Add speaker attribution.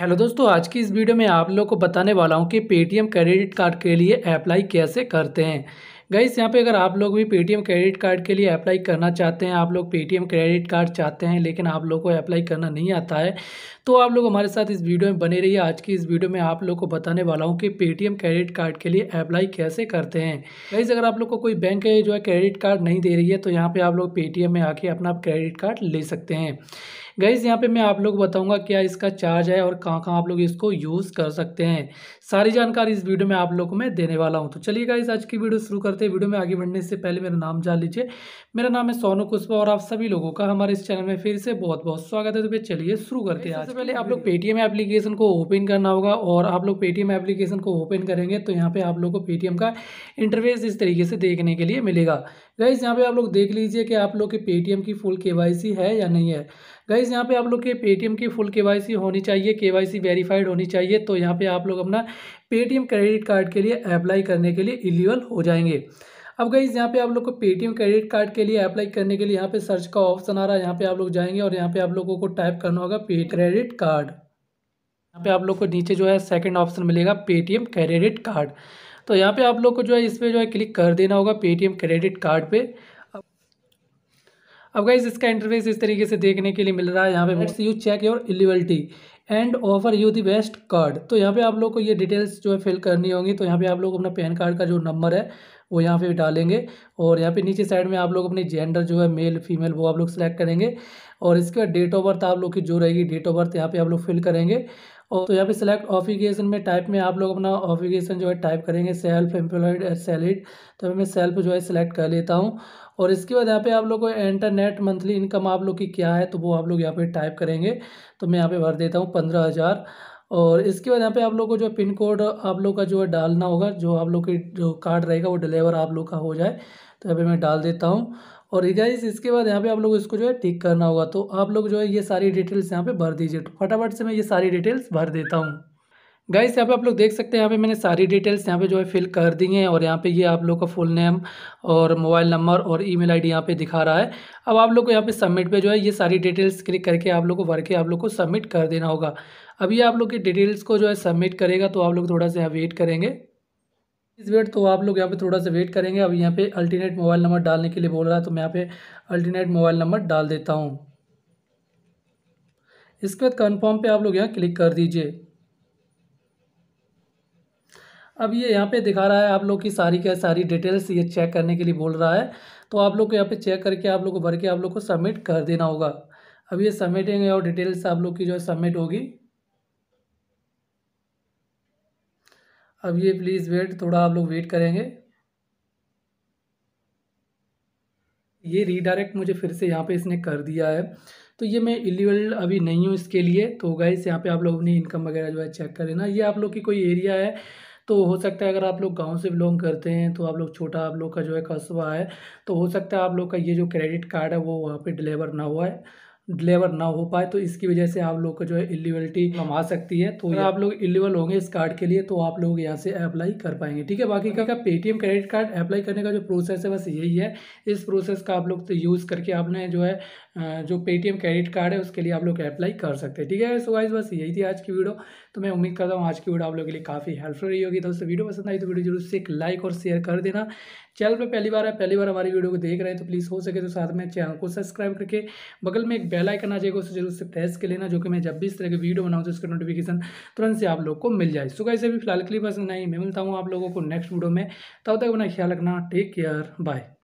Speaker 1: Hello दोस्तों आज की इस वीडियो में आप लोग को बताने वाला हूँ कि पेटीएम क्रेडिट कार्ड के लिए अप्लाई कैसे करते हैं गाइस यहाँ पे अगर आप लोग भी पेटीएम क्रेडिट कार्ड के लिए अप्लाई करना चाहते हैं आप लोग पेटीएम क्रेडिट कार्ड चाहते हैं लेकिन आप लोग को अप्लाई करना नहीं आता है तो आप लोग हमारे साथ इस वीडियो में बने रहिए आज की इस वीडियो में आप लोग को बताने वाला हूँ कि पेटीएम क्रेडिट कार्ड के लिए अप्लाई कैसे करते हैं गाइस अगर आप लोग को कोई बैंक जो है क्रेडिट कार्ड नहीं दे रही है तो यहाँ पर आप लोग पेटीएम में आके अपना क्रेडिट कार्ड ले सकते हैं गाइज यहाँ पे मैं आप लोग बताऊंगा क्या इसका चार्ज है और कहाँ कहाँ आप लोग इसको यूज़ कर सकते हैं सारी जानकारी इस वीडियो में आप लोग को मैं देने वाला हूँ तो चलिए गाइज आज की वीडियो शुरू करते हैं वीडियो में आगे बढ़ने से पहले मेरा नाम जान लीजिए मेरा नाम है सोनू कुशवा और आप सभी लोगों का हमारे इस चैनल में फिर से बहुत बहुत स्वागत है तो फिर चलिए शुरू करते हैं आज पहले आप लोग पेटीएम एप्लीकेशन को ओपन करना होगा और आप लोग पेटीएम एप्लीकेशन को ओपन करेंगे तो यहाँ पर आप लोग को पेटीएम का इंटरवेस इस तरीके से देखने के लिए मिलेगा गाइज यहाँ पे आप लोग देख लीजिए कि आप लोग के पेटीएम की फुल केवाईसी है या नहीं है गाइज यहाँ पे आप लोग के पेटीएम की फुल केवाईसी होनी चाहिए केवाईसी वेरीफाइड होनी चाहिए तो यहाँ पे आप लोग अपना पेटीएम क्रेडिट कार्ड के लिए अप्लाई करने के लिए एलिजिबल हो जाएंगे अब गई यहाँ पे आप लोग को पेटीएम क्रेडिट कार्ड के लिए अप्लाई करने के लिए यहाँ पे सर्च का ऑप्शन आ रहा है यहाँ पर आप लोग जाएंगे और यहाँ पर आप लोगों को टाइप करना होगा पे क्रेडिट कार्ड यहाँ पर आप लोग को नीचे जो है सेकेंड ऑप्शन मिलेगा पेटीएम क्रेडिट कार्ड तो यहाँ पे आप लोग को जो है इस पर जो है क्लिक कर देना होगा पेटीएम क्रेडिट कार्ड पे अब गाइज इसका इंटरफेस इस तरीके से देखने के लिए मिल रहा है यहाँ पे मेट्स you check your eligibility and offer you the best card तो यहाँ पे आप लोग को ये डिटेल्स जो है फिल करनी होंगी तो यहाँ पे आप लोग अपना पैन कार्ड का जो नंबर है वो यहाँ पे डालेंगे और यहाँ पे नीचे साइड में आप लोग अपनी जेंडर जो है मेल फीमेल वो आप लोग सेलेक्ट करेंगे और इसके बाद डेट ऑफ बर्थ आप लोग की जो रहेगी डेट ऑफ बर्थ यहाँ पे आप लोग फिल करेंगे और तो यहाँ पे सिलेक्ट ऑफिकेशन में टाइप में आप लोग अपना ऑफिगेशन जो है टाइप करेंगे सेल्फ एम्प्लॉयड सैलरीड तो मैं सेल्फ जो है सिलेक्ट कर लेता हूँ और इसके बाद यहाँ पे आप लोग को इंटरनेट मंथली इनकम आप लोग की क्या है तो वो आप लोग यहाँ पे टाइप करेंगे तो मैं यहाँ पे भर देता हूँ पंद्रह हज़ार और इसके बाद यहाँ पे आप लोग को जो पिन कोड आप लोग का जो है डालना होगा जो आप लोग की जो कार्ड रहेगा वो डिलीवर आप लोग का हो जाए तो यहाँ पे मैं डाल देता हूँ और गाइज इसके बाद यहाँ पे आप लोग इसको जो है टिक करना होगा तो आप लोग जो है ये सारी डिटेल्स यहाँ पे भर दीजिए तो फटाफट से मैं ये सारी डिटेल्स भर देता हूँ गाइस यहाँ पे आप लोग देख सकते हैं यहाँ पे मैंने सारी डिटेल्स यहाँ पे जो है फिल कर दी हैं और यहाँ पे ये आप लोग का फुल नेम और मोबाइल नंबर और ईमेल आईडी यहाँ पे दिखा रहा है अब आप लोग को यहाँ पे सबमिट पे जो है ये सारी डिटेल्स क्लिक करके आप लोग को भर के आप लोग को सबमिट कर देना होगा अभी आप लोग की डिटेल्स को जो है सबमिट करेगा तो आप लोग थोड़ा सा यहाँ वेट करेंगे इस वेट तो आप लोग यहाँ पे थोड़ा सा वेट करेंगे अब यहाँ पे अल्टरनेट मोबाइल नंबर डालने के लिए बोल रहा है तो मैं यहाँ पे अल्टरनेट मोबाइल नंबर डाल देता हूँ इसके बाद कन्फर्म पे आप लोग यहाँ क्लिक कर दीजिए अब ये यहाँ पे दिखा रहा है आप लोग की सारी क्या सारी डिटेल्स ये चेक करने के लिए बोल रहा है तो आप लोग को यहाँ पे चेक करके आप लोग को भर के आप लोग को सबमिट कर देना होगा अब ये सबमिटिंग और डिटेल्स आप लोग की जो है सबमिट होगी अब ये प्लीज़ वेट थोड़ा आप लोग वेट करेंगे ये रीडायरेक्ट मुझे फिर से यहाँ पे इसने कर दिया है तो ये मैं इलीगल अभी नहीं हूँ इसके लिए तो गाइस यहाँ पे आप लोग अपनी इनकम वगैरह जो है चेक कर लेना ये आप लोग की कोई एरिया है तो हो सकता है अगर आप लोग गांव से बिलोंग करते हैं तो आप लोग छोटा आप लोग का जो है कस्बा है तो हो सकता है आप लोग का ये जो क्रेडिट कार्ड है वो वहाँ पर डिलीवर ना हुआ है डिलीवर ना हो पाए तो इसकी वजह से आप लोग का जो है एलिबिलिटी कम आ सकती है तो हाँ। आप लोग इलीवल होंगे इस कार्ड के लिए तो आप लोग यहाँ से अप्लाई कर पाएंगे ठीक है बाकी का पेटीएम क्रेडिट कार्ड अप्लाई करने का जो प्रोसेस है बस यही है इस प्रोसेस का आप लोग तो यूज़ करके आपने जो है जो पेटीएम क्रेडिट कार्ड है उसके लिए आप लोग अप्लाई कर सकते हैं ठीक है सो वाइज बस यही थी आज की वीडियो तो मैं उम्मीद करता हूँ आज की वीडियो आप लोग के लिए काफ़ी हेल्पफुल रही होगी दोस्तों वीडियो पसंद आई तो वीडियो जरूर से एक लाइक और शेयर कर देना चैनल पर पहली बार है पहली बार हमारी वीडियो को देख रहे हैं तो प्लीज़ हो सके तो साथ में चैनल को सब्सक्राइब करके बगल में एक बेल आइकन आ जाएगा उसे जरूर से प्रेस कर लेना जो कि मैं जब भी इस तरह की वीडियो बनाऊँ तो उसका नोटिफिकेशन तुरंत से आप लोग को मिल जाए सुबह से भी फिलहाल के लिए बस नहीं मैं मिलता हूँ आप लोगों को नेक्स्ट वीडियो में तब तक अपना ख्याल रखना टेक केयर बाय